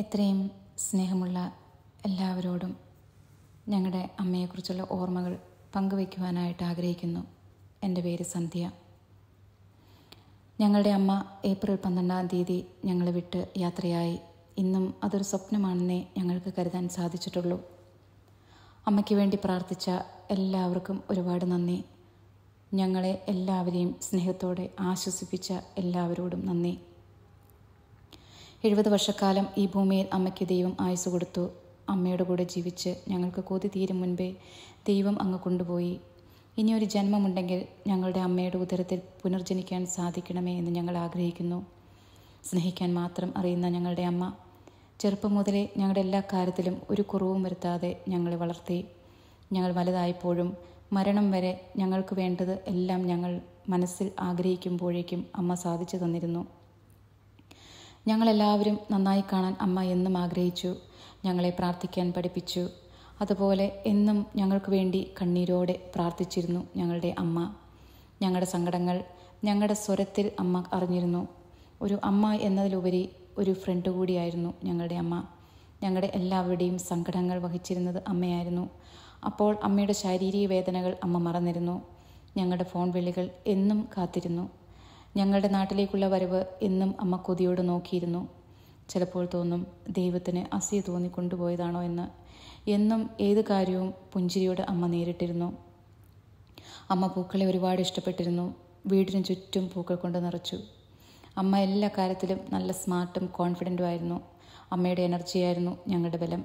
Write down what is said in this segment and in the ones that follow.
എത്രയും സ്നേഹമുള്ള എല്ലാവരോടും ഞങ്ങളുടെ അമ്മയെക്കുറിച്ചുള്ള ഓർമ്മകൾ പങ്കുവയ്ക്കുവാനായിട്ട് ആഗ്രഹിക്കുന്നു എൻ്റെ പേര് സന്ധ്യ ഞങ്ങളുടെ അമ്മ ഏപ്രിൽ പന്ത്രണ്ടാം തീയതി ഞങ്ങളെ വിട്ട് യാത്രയായി ഇന്നും അതൊരു സ്വപ്നമാണെന്നേ ഞങ്ങൾക്ക് കരുതാൻ സാധിച്ചിട്ടുള്ളൂ അമ്മയ്ക്ക് വേണ്ടി പ്രാർത്ഥിച്ച എല്ലാവർക്കും ഒരുപാട് നന്ദി ഞങ്ങളെ എല്ലാവരെയും സ്നേഹത്തോടെ ആശ്വസിപ്പിച്ച എല്ലാവരോടും നന്ദി എഴുപത് വർഷക്കാലം ഈ ഭൂമിയിൽ അമ്മയ്ക്ക് ദൈവം ആയുസ് കൊടുത്തു അമ്മയുടെ കൂടെ ജീവിച്ച് ഞങ്ങൾക്ക് കൊതി തീരും മുൻപേ ദൈവം അങ്ങ് കൊണ്ടുപോയി ഇനിയൊരു ജന്മമുണ്ടെങ്കിൽ ഞങ്ങളുടെ അമ്മയുടെ ഉദരത്തിൽ പുനർജനിക്കാൻ സാധിക്കണമേ എന്ന് ഞങ്ങൾ ആഗ്രഹിക്കുന്നു സ്നേഹിക്കാൻ മാത്രം അറിയുന്ന ഞങ്ങളുടെ അമ്മ ചെറുപ്പം മുതലേ ഞങ്ങളുടെ എല്ലാ കാര്യത്തിലും ഒരു കുറവും വരുത്താതെ ഞങ്ങളെ വളർത്തി ഞങ്ങൾ വലുതായപ്പോഴും മരണം വരെ ഞങ്ങൾക്ക് വേണ്ടത് എല്ലാം ഞങ്ങൾ മനസ്സിൽ ആഗ്രഹിക്കുമ്പോഴേക്കും അമ്മ സാധിച്ചു തന്നിരുന്നു ഞങ്ങളെല്ലാവരും നന്നായി കാണാൻ അമ്മ എന്നും ആഗ്രഹിച്ചു ഞങ്ങളെ പ്രാർത്ഥിക്കാൻ പഠിപ്പിച്ചു അതുപോലെ എന്നും ഞങ്ങൾക്ക് വേണ്ടി കണ്ണീരോടെ പ്രാർത്ഥിച്ചിരുന്നു ഞങ്ങളുടെ അമ്മ ഞങ്ങളുടെ സങ്കടങ്ങൾ ഞങ്ങളുടെ സ്വരത്തിൽ അമ്മ അറിഞ്ഞിരുന്നു ഒരു അമ്മ എന്നതിലുപരി ഒരു ഫ്രണ്ട് കൂടിയായിരുന്നു ഞങ്ങളുടെ അമ്മ ഞങ്ങളുടെ എല്ലാവരുടെയും സങ്കടങ്ങൾ വഹിച്ചിരുന്നത് അമ്മയായിരുന്നു അപ്പോൾ അമ്മയുടെ ശാരീരിക വേദനകൾ അമ്മ മറന്നിരുന്നു ഞങ്ങളുടെ ഫോൺ വിളികൾ എന്നും കാത്തിരുന്നു ഞങ്ങളുടെ നാട്ടിലേക്കുള്ള വരവ് എന്നും അമ്മ കൊതിയോട് നോക്കിയിരുന്നു ചിലപ്പോൾ തോന്നും ദൈവത്തിന് അസൂയ തോന്നി കൊണ്ടുപോയതാണോ എന്ന് എന്നും ഏത് കാര്യവും പുഞ്ചിരിയോട് അമ്മ നേരിട്ടിരുന്നു അമ്മ പൂക്കളെ ഒരുപാട് ഇഷ്ടപ്പെട്ടിരുന്നു വീടിന് ചുറ്റും പൂക്കൾ കൊണ്ട് നിറച്ചു അമ്മ എല്ലാ കാര്യത്തിലും നല്ല സ്മാർട്ടും കോൺഫിഡൻറ്റും ആയിരുന്നു അമ്മയുടെ എനർജിയായിരുന്നു ഞങ്ങളുടെ ബലം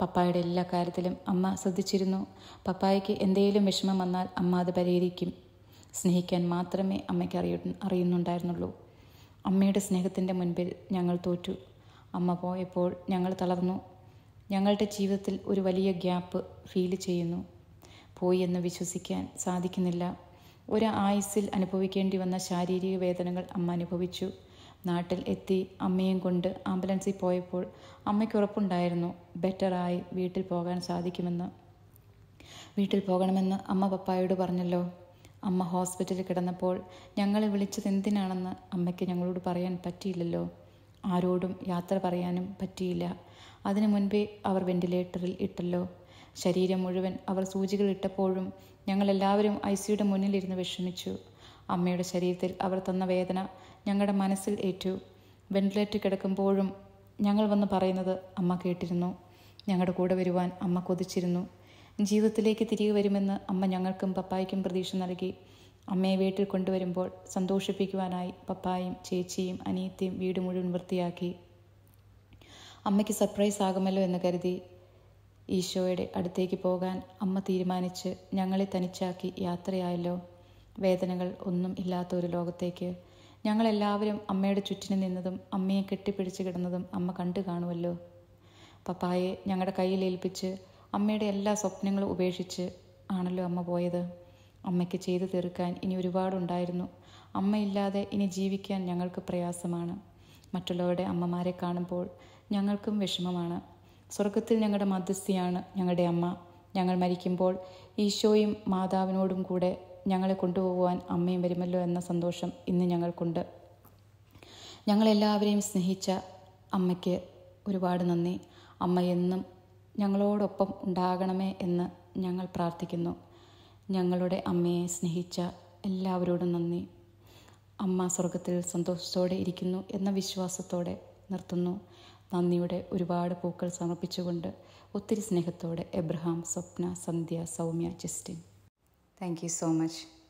പപ്പായുടെ എല്ലാ കാര്യത്തിലും അമ്മ ശ്രദ്ധിച്ചിരുന്നു പപ്പായയ്ക്ക് എന്തെങ്കിലും വിഷമം വന്നാൽ അമ്മ അത് പരിഹരിക്കും സ്നേഹിക്കാൻ മാത്രമേ അമ്മയ്ക്ക് അറിയ അറിയുന്നുണ്ടായിരുന്നുള്ളൂ അമ്മയുടെ സ്നേഹത്തിൻ്റെ മുൻപിൽ ഞങ്ങൾ തോറ്റു അമ്മ പോയപ്പോൾ ഞങ്ങൾ തളർന്നു ഞങ്ങളുടെ ജീവിതത്തിൽ ഒരു വലിയ ഗ്യാപ്പ് ഫീൽ ചെയ്യുന്നു പോയി എന്ന് വിശ്വസിക്കാൻ സാധിക്കുന്നില്ല ഒരു ആയുസ്സിൽ അനുഭവിക്കേണ്ടി വന്ന ശാരീരിക വേദനകൾ അമ്മ അനുഭവിച്ചു നാട്ടിൽ എത്തി അമ്മയും കൊണ്ട് ആംബുലൻസിൽ പോയപ്പോൾ അമ്മയ്ക്ക് ഉറപ്പുണ്ടായിരുന്നു ബെറ്ററായി വീട്ടിൽ പോകാൻ സാധിക്കുമെന്ന് വീട്ടിൽ പോകണമെന്ന് അമ്മ പപ്പായോട് പറഞ്ഞല്ലോ അമ്മ ഹോസ്പിറ്റലിൽ കിടന്നപ്പോൾ ഞങ്ങളെ വിളിച്ചത് എന്തിനാണെന്ന് അമ്മയ്ക്ക് ഞങ്ങളോട് പറയാൻ പറ്റിയില്ലല്ലോ ആരോടും യാത്ര പറയാനും പറ്റിയില്ല അതിനു മുൻപേ അവർ വെന്റിലേറ്ററിൽ ഇട്ടല്ലോ ശരീരം മുഴുവൻ അവർ സൂചികൾ ഇട്ടപ്പോഴും ഞങ്ങളെല്ലാവരും ഐ സിയുടെ മുന്നിലിരുന്ന് വിഷമിച്ചു അമ്മയുടെ ശരീരത്തിൽ അവർ തന്ന വേദന ഞങ്ങളുടെ മനസ്സിൽ ഏറ്റു വെന്റിലേറ്റർ കിടക്കുമ്പോഴും ഞങ്ങൾ വന്ന് പറയുന്നത് അമ്മ കേട്ടിരുന്നു ഞങ്ങളുടെ കൂടെ വരുവാൻ അമ്മ കൊതിച്ചിരുന്നു ജീവിതത്തിലേക്ക് തിരികെ വരുമെന്ന് അമ്മ ഞങ്ങൾക്കും പപ്പായ്ക്കും പ്രതീക്ഷ നൽകി അമ്മയെ വീട്ടിൽ കൊണ്ടുവരുമ്പോൾ സന്തോഷിപ്പിക്കുവാനായി പപ്പായും ചേച്ചിയും അനിയത്തിയും വീട് മുഴുവൻ വൃത്തിയാക്കി അമ്മയ്ക്ക് സർപ്രൈസ് ആകുമല്ലോ എന്ന് കരുതി ഈശോയുടെ അടുത്തേക്ക് പോകാൻ അമ്മ തീരുമാനിച്ച് ഞങ്ങളെ തനിച്ചാക്കി യാത്രയായല്ലോ വേദനകൾ ഒന്നും ഇല്ലാത്ത ഒരു ലോകത്തേക്ക് ഞങ്ങളെല്ലാവരും അമ്മയുടെ ചുറ്റിനു നിന്നതും അമ്മയെ കെട്ടിപ്പിടിച്ച് കിടന്നതും അമ്മ കണ്ടു കാണുമല്ലോ പപ്പായെ ഞങ്ങളുടെ കയ്യിലേൽപ്പിച്ച് അമ്മയുടെ എല്ലാ സ്വപ്നങ്ങളും ഉപേക്ഷിച്ച് ആണല്ലോ അമ്മ പോയത് അമ്മയ്ക്ക് ചെയ്തു തീർക്കാൻ ഇനി ഒരുപാടുണ്ടായിരുന്നു അമ്മയില്ലാതെ ഇനി ജീവിക്കാൻ ഞങ്ങൾക്ക് പ്രയാസമാണ് മറ്റുള്ളവരുടെ അമ്മമാരെ കാണുമ്പോൾ ഞങ്ങൾക്കും വിഷമമാണ് സ്വർഗത്തിൽ ഞങ്ങളുടെ മധ്യസ്ഥിയാണ് ഞങ്ങളുടെ അമ്മ ഞങ്ങൾ മരിക്കുമ്പോൾ ഈശോയും മാതാവിനോടും കൂടെ ഞങ്ങളെ കൊണ്ടുപോകുവാൻ അമ്മയും വരുമല്ലോ എന്ന സന്തോഷം ഇന്ന് ഞങ്ങൾക്കുണ്ട് ഞങ്ങളെല്ലാവരെയും സ്നേഹിച്ച അമ്മയ്ക്ക് ഒരുപാട് നന്ദി അമ്മ എന്നും ഞങ്ങളോടൊപ്പം ഉണ്ടാകണമേ എന്ന് ഞങ്ങൾ പ്രാർത്ഥിക്കുന്നു ഞങ്ങളുടെ അമ്മയെ സ്നേഹിച്ച എല്ലാവരോടും നന്ദി അമ്മ സ്വർഗത്തിൽ സന്തോഷത്തോടെ ഇരിക്കുന്നു എന്ന വിശ്വാസത്തോടെ നിർത്തുന്നു നന്ദിയുടെ ഒരുപാട് പൂക്കൾ സമർപ്പിച്ചുകൊണ്ട് ഒത്തിരി സ്നേഹത്തോടെ Abraham Swapna Sandhya Soumya Justin thank you so much